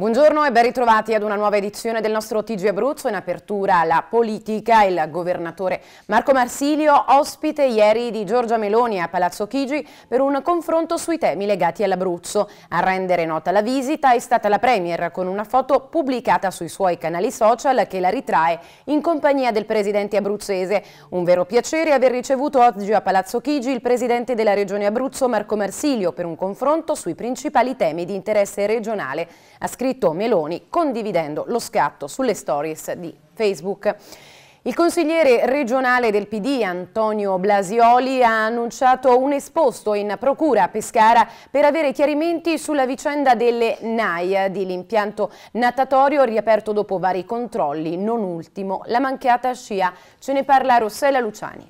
Buongiorno e ben ritrovati ad una nuova edizione del nostro TG Abruzzo. In apertura alla politica, il governatore Marco Marsilio, ospite ieri di Giorgia Meloni a Palazzo Chigi per un confronto sui temi legati all'Abruzzo. A rendere nota la visita è stata la Premier con una foto pubblicata sui suoi canali social che la ritrae in compagnia del presidente abruzzese. Un vero piacere aver ricevuto oggi a Palazzo Chigi il presidente della regione Abruzzo Marco Marsilio per un confronto sui principali temi di interesse regionale. Ha scritto scritto Meloni condividendo lo scatto sulle stories di Facebook. Il consigliere regionale del PD Antonio Blasioli ha annunciato un esposto in procura a Pescara per avere chiarimenti sulla vicenda delle NAI dell'impianto natatorio riaperto dopo vari controlli, non ultimo la mancata scia. Ce ne parla Rossella Luciani.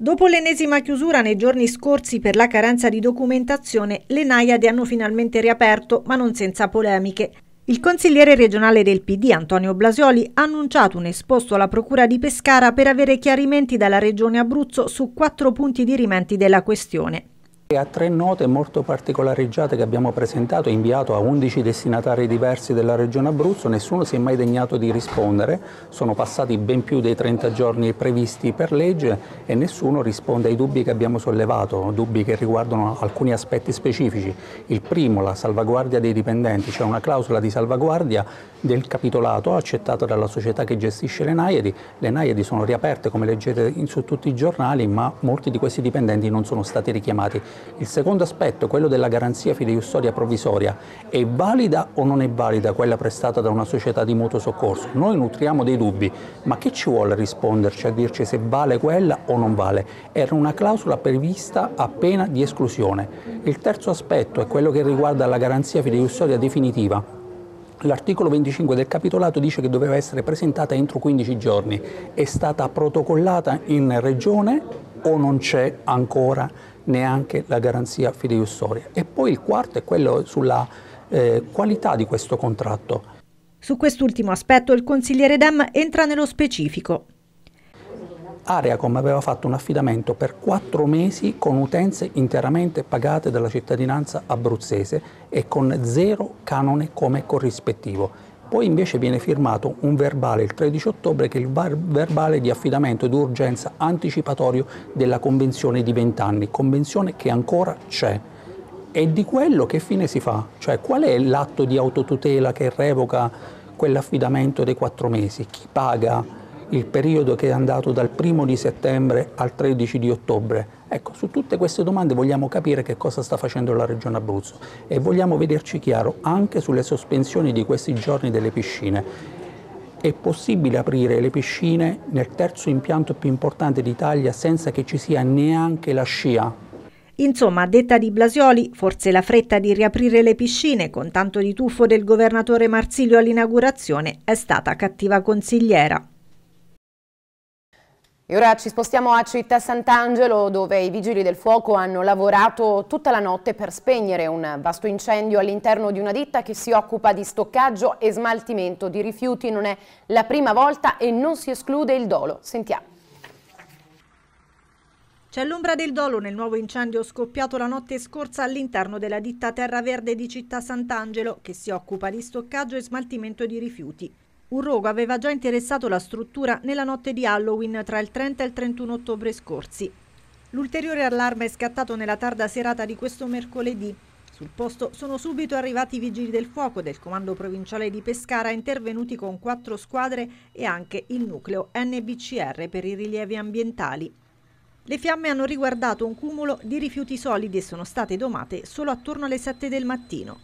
Dopo l'ennesima chiusura nei giorni scorsi per la carenza di documentazione, le Naiade hanno finalmente riaperto, ma non senza polemiche. Il consigliere regionale del PD Antonio Blasioli ha annunciato un esposto alla Procura di Pescara per avere chiarimenti dalla Regione Abruzzo su quattro punti dirimenti della questione. A tre note molto particolareggiate che abbiamo presentato e inviato a 11 destinatari diversi della regione Abruzzo, nessuno si è mai degnato di rispondere, sono passati ben più dei 30 giorni previsti per legge e nessuno risponde ai dubbi che abbiamo sollevato, dubbi che riguardano alcuni aspetti specifici. Il primo, la salvaguardia dei dipendenti, cioè una clausola di salvaguardia del capitolato accettata dalla società che gestisce le Naiadi, le Naiadi sono riaperte come leggete su tutti i giornali ma molti di questi dipendenti non sono stati richiamati. Il secondo aspetto, quello della garanzia fideiussoria provvisoria, è valida o non è valida quella prestata da una società di mutuo soccorso? Noi nutriamo dei dubbi, ma chi ci vuole risponderci a dirci se vale quella o non vale? Era una clausola prevista appena di esclusione. Il terzo aspetto è quello che riguarda la garanzia fideiussoria definitiva. L'articolo 25 del capitolato dice che doveva essere presentata entro 15 giorni, è stata protocollata in regione o non c'è ancora neanche la garanzia fideiussoria. E poi il quarto è quello sulla eh, qualità di questo contratto. Su quest'ultimo aspetto il consigliere Dem entra nello specifico. Ariacom aveva fatto un affidamento per quattro mesi con utenze interamente pagate dalla cittadinanza abruzzese e con zero canone come corrispettivo. Poi invece viene firmato un verbale il 13 ottobre che è il verbale di affidamento d'urgenza anticipatorio della Convenzione di vent'anni, convenzione che ancora c'è. E di quello che fine si fa? Cioè qual è l'atto di autotutela che revoca quell'affidamento dei quattro mesi? Chi paga il periodo che è andato dal primo di settembre al 13 di ottobre? Ecco, su tutte queste domande vogliamo capire che cosa sta facendo la Regione Abruzzo e vogliamo vederci chiaro anche sulle sospensioni di questi giorni delle piscine. È possibile aprire le piscine nel terzo impianto più importante d'Italia senza che ci sia neanche la scia? Insomma, a detta di Blasioli, forse la fretta di riaprire le piscine con tanto di tuffo del governatore Marsilio all'inaugurazione è stata cattiva consigliera. E ora ci spostiamo a Città Sant'Angelo dove i vigili del fuoco hanno lavorato tutta la notte per spegnere un vasto incendio all'interno di una ditta che si occupa di stoccaggio e smaltimento di rifiuti. Non è la prima volta e non si esclude il dolo. Sentiamo. C'è l'ombra del dolo nel nuovo incendio scoppiato la notte scorsa all'interno della ditta Terra Verde di Città Sant'Angelo che si occupa di stoccaggio e smaltimento di rifiuti. Un rogo aveva già interessato la struttura nella notte di Halloween tra il 30 e il 31 ottobre scorsi. L'ulteriore allarme è scattato nella tarda serata di questo mercoledì. Sul posto sono subito arrivati i vigili del fuoco del comando provinciale di Pescara intervenuti con quattro squadre e anche il nucleo NBCR per i rilievi ambientali. Le fiamme hanno riguardato un cumulo di rifiuti solidi e sono state domate solo attorno alle 7 del mattino.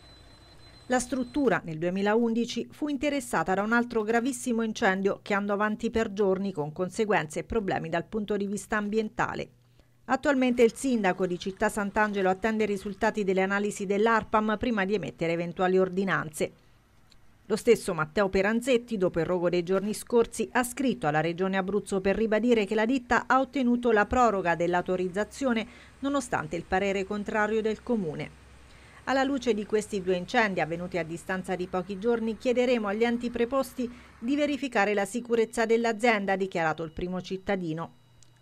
La struttura nel 2011 fu interessata da un altro gravissimo incendio che andò avanti per giorni con conseguenze e problemi dal punto di vista ambientale. Attualmente il sindaco di Città Sant'Angelo attende i risultati delle analisi dell'ARPAM prima di emettere eventuali ordinanze. Lo stesso Matteo Peranzetti, dopo il rogo dei giorni scorsi, ha scritto alla Regione Abruzzo per ribadire che la ditta ha ottenuto la proroga dell'autorizzazione nonostante il parere contrario del Comune. Alla luce di questi due incendi avvenuti a distanza di pochi giorni chiederemo agli enti preposti di verificare la sicurezza dell'azienda, ha dichiarato il primo cittadino.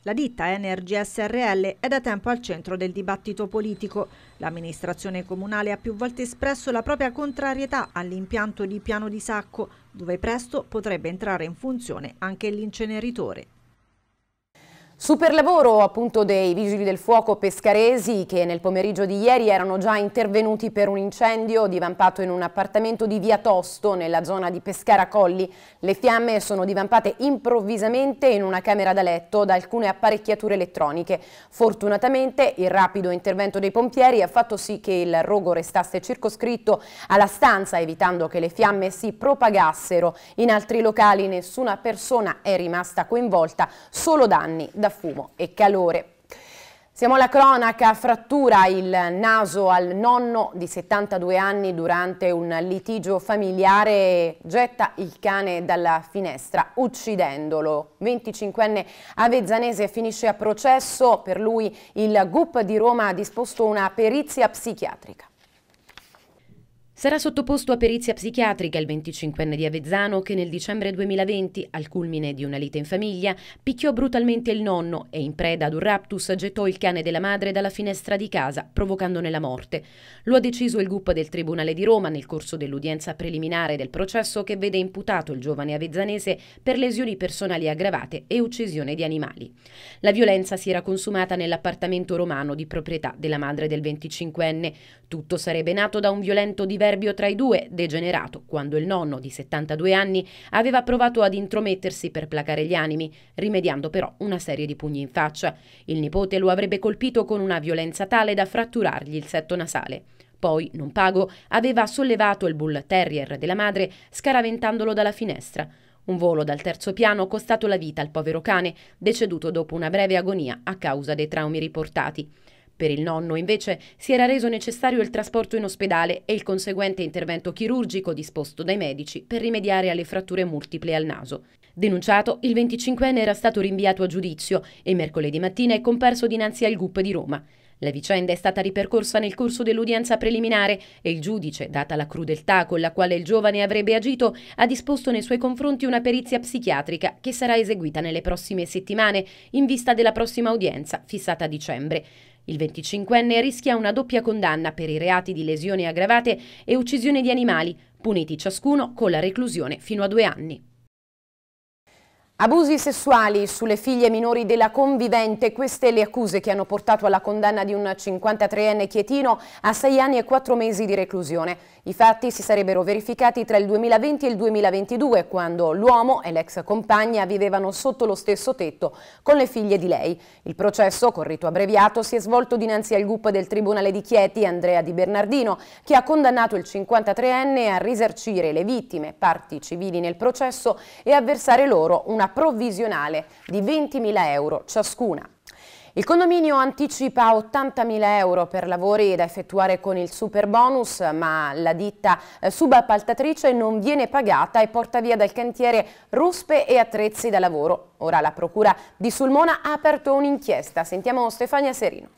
La ditta Energy SRL è da tempo al centro del dibattito politico. L'amministrazione comunale ha più volte espresso la propria contrarietà all'impianto di Piano di Sacco, dove presto potrebbe entrare in funzione anche l'inceneritore. Superlavoro appunto dei vigili del fuoco pescaresi che nel pomeriggio di ieri erano già intervenuti per un incendio divampato in un appartamento di Via Tosto nella zona di Pescara Colli. Le fiamme sono divampate improvvisamente in una camera da letto da alcune apparecchiature elettroniche. Fortunatamente il rapido intervento dei pompieri ha fatto sì che il rogo restasse circoscritto alla stanza evitando che le fiamme si propagassero. In altri locali nessuna persona è rimasta coinvolta, solo danni da fumo e calore. Siamo alla cronaca, frattura il naso al nonno di 72 anni durante un litigio familiare, getta il cane dalla finestra uccidendolo. 25enne avezzanese finisce a processo, per lui il GUP di Roma ha disposto una perizia psichiatrica. Sarà sottoposto a perizia psichiatrica il 25enne di Avezzano che nel dicembre 2020, al culmine di una lite in famiglia, picchiò brutalmente il nonno e in preda ad un raptus gettò il cane della madre dalla finestra di casa, provocandone la morte. Lo ha deciso il GUP del Tribunale di Roma nel corso dell'udienza preliminare del processo che vede imputato il giovane avezzanese per lesioni personali aggravate e uccisione di animali. La violenza si era consumata nell'appartamento romano di proprietà della madre del 25enne. Tutto sarebbe nato da un violento diverso proverbio tra i due, degenerato quando il nonno di 72 anni aveva provato ad intromettersi per placare gli animi, rimediando però una serie di pugni in faccia. Il nipote lo avrebbe colpito con una violenza tale da fratturargli il setto nasale poi, non pago, aveva sollevato il bull terrier della madre scaraventandolo dalla finestra. Un volo dal terzo piano costato la vita al povero cane, deceduto dopo una breve agonia a causa dei traumi riportati. Per il nonno, invece, si era reso necessario il trasporto in ospedale e il conseguente intervento chirurgico disposto dai medici per rimediare alle fratture multiple al naso. Denunciato, il 25enne era stato rinviato a giudizio e mercoledì mattina è comparso dinanzi al GUP di Roma. La vicenda è stata ripercorsa nel corso dell'udienza preliminare e il giudice, data la crudeltà con la quale il giovane avrebbe agito, ha disposto nei suoi confronti una perizia psichiatrica che sarà eseguita nelle prossime settimane in vista della prossima udienza, fissata a dicembre. Il 25enne rischia una doppia condanna per i reati di lesioni aggravate e uccisione di animali, puniti ciascuno con la reclusione fino a due anni. Abusi sessuali sulle figlie minori della convivente, queste le accuse che hanno portato alla condanna di un 53enne chietino a 6 anni e 4 mesi di reclusione. I fatti si sarebbero verificati tra il 2020 e il 2022, quando l'uomo e l'ex compagna vivevano sotto lo stesso tetto con le figlie di lei. Il processo, con rito abbreviato, si è svolto dinanzi al GUP del Tribunale di Chieti, Andrea Di Bernardino, che ha condannato il 53enne a risarcire le vittime, parti civili nel processo e a versare loro una provvisionale di 20.000 euro ciascuna. Il condominio anticipa 80.000 euro per lavori da effettuare con il super bonus, ma la ditta eh, subappaltatrice non viene pagata e porta via dal cantiere ruspe e attrezzi da lavoro. Ora la procura di Sulmona ha aperto un'inchiesta. Sentiamo Stefania Serino.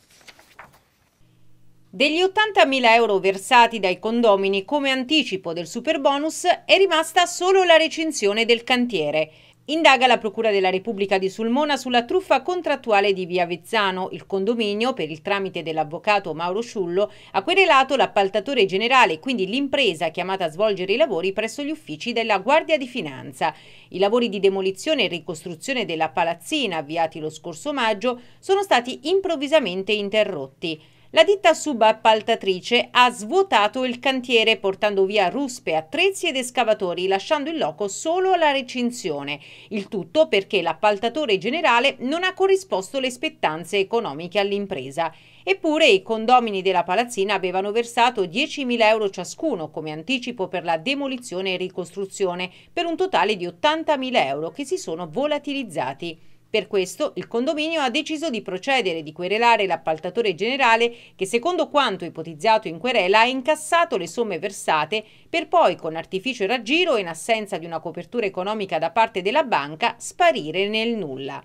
Degli 80.000 euro versati dai condomini come anticipo del super bonus è rimasta solo la recinzione del cantiere. Indaga la Procura della Repubblica di Sulmona sulla truffa contrattuale di Via Vezzano. Il condominio, per il tramite dell'avvocato Mauro Sciullo, ha querelato l'appaltatore generale, quindi l'impresa chiamata a svolgere i lavori presso gli uffici della Guardia di Finanza. I lavori di demolizione e ricostruzione della palazzina avviati lo scorso maggio sono stati improvvisamente interrotti. La ditta subappaltatrice ha svuotato il cantiere portando via ruspe, attrezzi ed escavatori, lasciando il loco solo alla recinzione. Il tutto perché l'appaltatore generale non ha corrisposto le spettanze economiche all'impresa. Eppure i condomini della palazzina avevano versato 10.000 euro ciascuno come anticipo per la demolizione e ricostruzione, per un totale di 80.000 euro che si sono volatilizzati. Per questo il condominio ha deciso di procedere di querelare l'appaltatore generale che secondo quanto ipotizzato in querela ha incassato le somme versate per poi con artificio e raggiro in assenza di una copertura economica da parte della banca sparire nel nulla.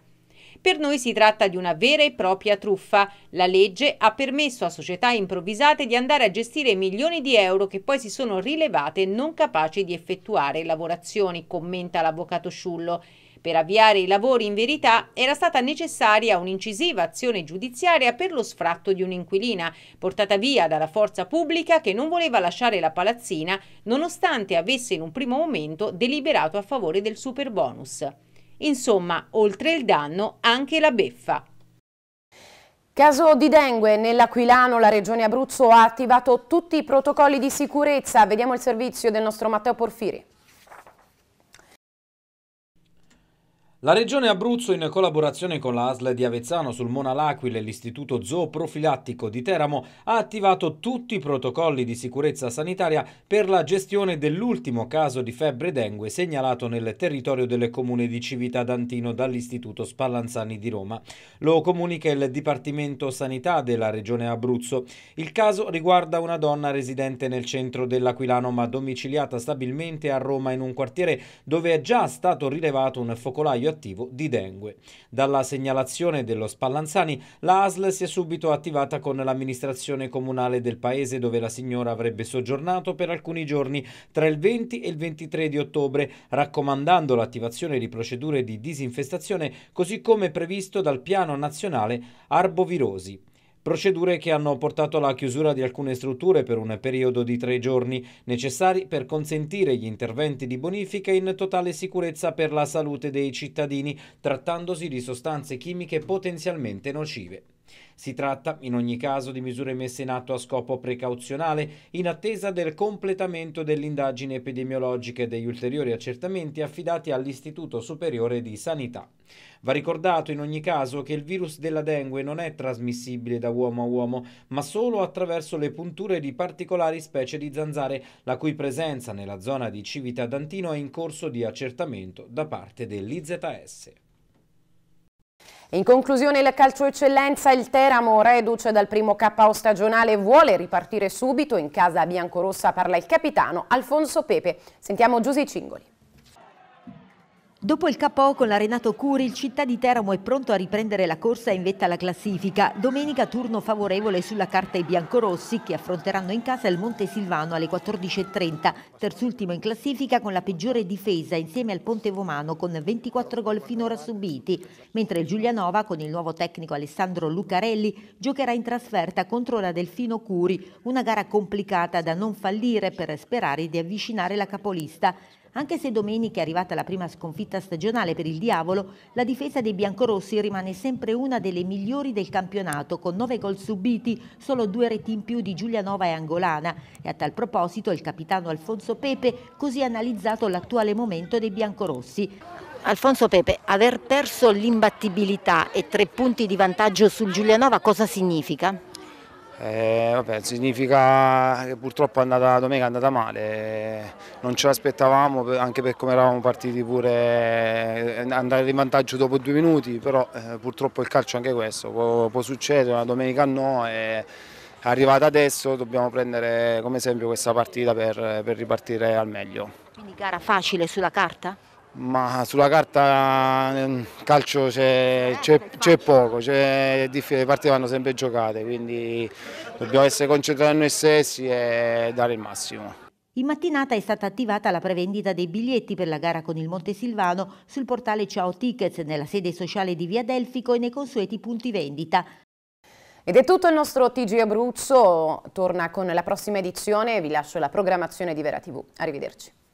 Per noi si tratta di una vera e propria truffa. La legge ha permesso a società improvvisate di andare a gestire milioni di euro che poi si sono rilevate non capaci di effettuare lavorazioni, commenta l'avvocato Sciullo. Per avviare i lavori in verità era stata necessaria un'incisiva azione giudiziaria per lo sfratto di un'inquilina, portata via dalla forza pubblica che non voleva lasciare la palazzina nonostante avesse in un primo momento deliberato a favore del superbonus. Insomma, oltre il danno, anche la beffa. Caso di dengue nell'Aquilano, la Regione Abruzzo ha attivato tutti i protocolli di sicurezza. Vediamo il servizio del nostro Matteo Porfiri. La Regione Abruzzo, in collaborazione con la ASL di Avezzano sul Mona L'Aquila e l'Istituto Zooprofilattico di Teramo, ha attivato tutti i protocolli di sicurezza sanitaria per la gestione dell'ultimo caso di febbre dengue segnalato nel territorio del comune di Civita d'Antino dall'Istituto Spallanzani di Roma. Lo comunica il Dipartimento Sanità della Regione Abruzzo. Il caso riguarda una donna residente nel centro dell'Aquilano ma domiciliata stabilmente a Roma in un quartiere dove è già stato rilevato un focolaio radioattivo di dengue. Dalla segnalazione dello Spallanzani, la ASL si è subito attivata con l'amministrazione comunale del paese dove la signora avrebbe soggiornato per alcuni giorni tra il 20 e il 23 di ottobre, raccomandando l'attivazione di procedure di disinfestazione così come previsto dal Piano Nazionale Arbovirosi procedure che hanno portato alla chiusura di alcune strutture per un periodo di tre giorni necessari per consentire gli interventi di bonifica in totale sicurezza per la salute dei cittadini, trattandosi di sostanze chimiche potenzialmente nocive. Si tratta in ogni caso di misure messe in atto a scopo precauzionale in attesa del completamento dell'indagine epidemiologica e degli ulteriori accertamenti affidati all'Istituto Superiore di Sanità. Va ricordato in ogni caso che il virus della dengue non è trasmissibile da uomo a uomo, ma solo attraverso le punture di particolari specie di zanzare, la cui presenza nella zona di Civita d'Antino è in corso di accertamento da parte dell'IZS. In conclusione il calcio eccellenza, il Teramo reduce dal primo KO stagionale vuole ripartire subito, in casa biancorossa parla il capitano Alfonso Pepe. Sentiamo Giusy Cingoli. Dopo il capo con l'arenato Curi, il Città di Teramo è pronto a riprendere la corsa in vetta alla classifica. Domenica turno favorevole sulla carta ai biancorossi che affronteranno in casa il Monte Silvano alle 14.30, terzultimo in classifica con la peggiore difesa insieme al Ponte Vomano con 24 gol finora subiti, mentre il Giulianova con il nuovo tecnico Alessandro Lucarelli giocherà in trasferta contro la Delfino Curi, una gara complicata da non fallire per sperare di avvicinare la capolista. Anche se domenica è arrivata la prima sconfitta stagionale per il Diavolo, la difesa dei biancorossi rimane sempre una delle migliori del campionato, con nove gol subiti, solo due reti in più di Giulianova e Angolana. E a tal proposito il capitano Alfonso Pepe così ha analizzato l'attuale momento dei biancorossi. Alfonso Pepe, aver perso l'imbattibilità e tre punti di vantaggio sul Giulianova cosa significa? Eh, vabbè, significa che purtroppo è andata, domenica è andata male, non ce l'aspettavamo anche per come eravamo partiti pure eh, andare in vantaggio dopo due minuti, però eh, purtroppo il calcio è anche questo, può, può succedere, una domenica no. E, arrivata adesso dobbiamo prendere come esempio questa partita per, per ripartire al meglio. Quindi gara facile sulla carta? ma sulla carta ehm, calcio c'è poco, le partite vanno sempre giocate, quindi dobbiamo essere concentrati a noi stessi e dare il massimo. In mattinata è stata attivata la prevendita dei biglietti per la gara con il Montesilvano sul portale Ciao Tickets nella sede sociale di Via Delfico e nei consueti punti vendita. Ed è tutto il nostro TG Abruzzo, torna con la prossima edizione e vi lascio la programmazione di Vera TV. Arrivederci.